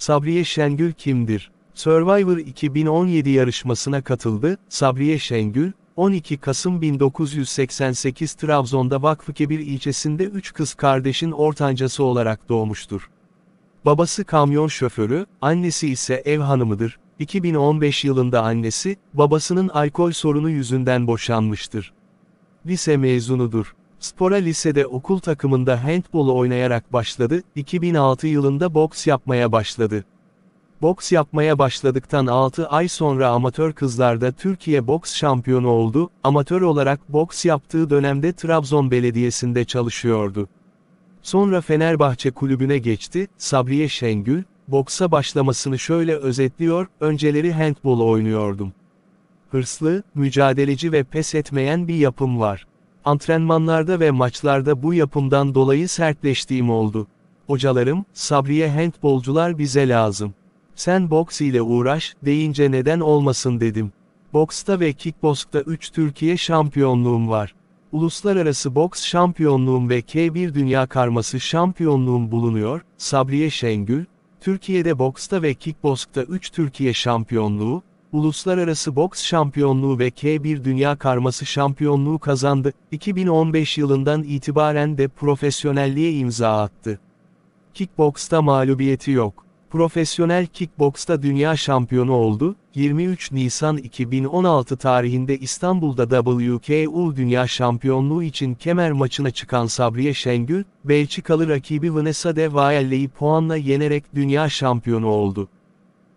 Sabriye Şengül kimdir? Survivor 2017 yarışmasına katıldı, Sabriye Şengül, 12 Kasım 1988 Trabzon'da Vakfıkebir ilçesinde 3 kız kardeşin ortancası olarak doğmuştur. Babası kamyon şoförü, annesi ise ev hanımıdır. 2015 yılında annesi, babasının alkol sorunu yüzünden boşanmıştır. Lise mezunudur. Spora lisede okul takımında handbolu oynayarak başladı, 2006 yılında boks yapmaya başladı. Boks yapmaya başladıktan 6 ay sonra amatör kızlarda Türkiye boks şampiyonu oldu, amatör olarak boks yaptığı dönemde Trabzon Belediyesi'nde çalışıyordu. Sonra Fenerbahçe kulübüne geçti, Sabriye Şengül, boksa başlamasını şöyle özetliyor, önceleri handbolu oynuyordum. Hırslı, mücadeleci ve pes etmeyen bir yapım var. Antrenmanlarda ve maçlarda bu yapımdan dolayı sertleştiğim oldu. Hocalarım, Sabriye handbolcular bize lazım. Sen boks ile uğraş, deyince neden olmasın dedim. Boksta ve kickboksta 3 Türkiye şampiyonluğum var. Uluslararası boks şampiyonluğum ve K1 dünya karması şampiyonluğum bulunuyor, Sabriye Şengül, Türkiye'de boksta ve kickboksta 3 Türkiye şampiyonluğu, Uluslararası Boks Şampiyonluğu ve K1 Dünya Karması Şampiyonluğu kazandı, 2015 yılından itibaren de profesyonelliğe imza attı. Kickboksta mağlubiyeti yok. Profesyonel kickboksta dünya şampiyonu oldu, 23 Nisan 2016 tarihinde İstanbul'da WKU Dünya Şampiyonluğu için kemer maçına çıkan Sabriye Şengül, Belçikalı rakibi Vanessa de Vaelle'yi puanla yenerek dünya şampiyonu oldu.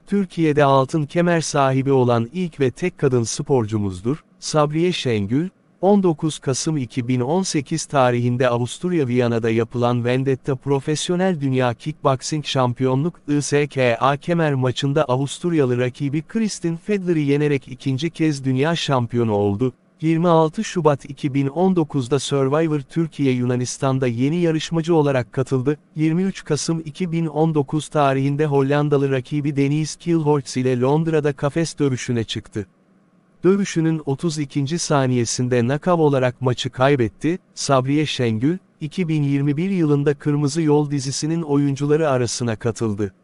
Türkiye'de altın kemer sahibi olan ilk ve tek kadın sporcumuzdur, Sabriye Şengül, 19 Kasım 2018 tarihinde Avusturya Viyana'da yapılan Vendetta Profesyonel Dünya Kickboxing Şampiyonluk ISKA kemer maçında Avusturyalı rakibi Kristin Fedler'i yenerek ikinci kez dünya şampiyonu oldu. 26 Şubat 2019'da Survivor Türkiye Yunanistan'da yeni yarışmacı olarak katıldı, 23 Kasım 2019 tarihinde Hollandalı rakibi Deniz Kilhorts ile Londra'da kafes dövüşüne çıktı. Dövüşünün 32. saniyesinde nakav olarak maçı kaybetti, Sabriye Şengül, 2021 yılında Kırmızı Yol dizisinin oyuncuları arasına katıldı.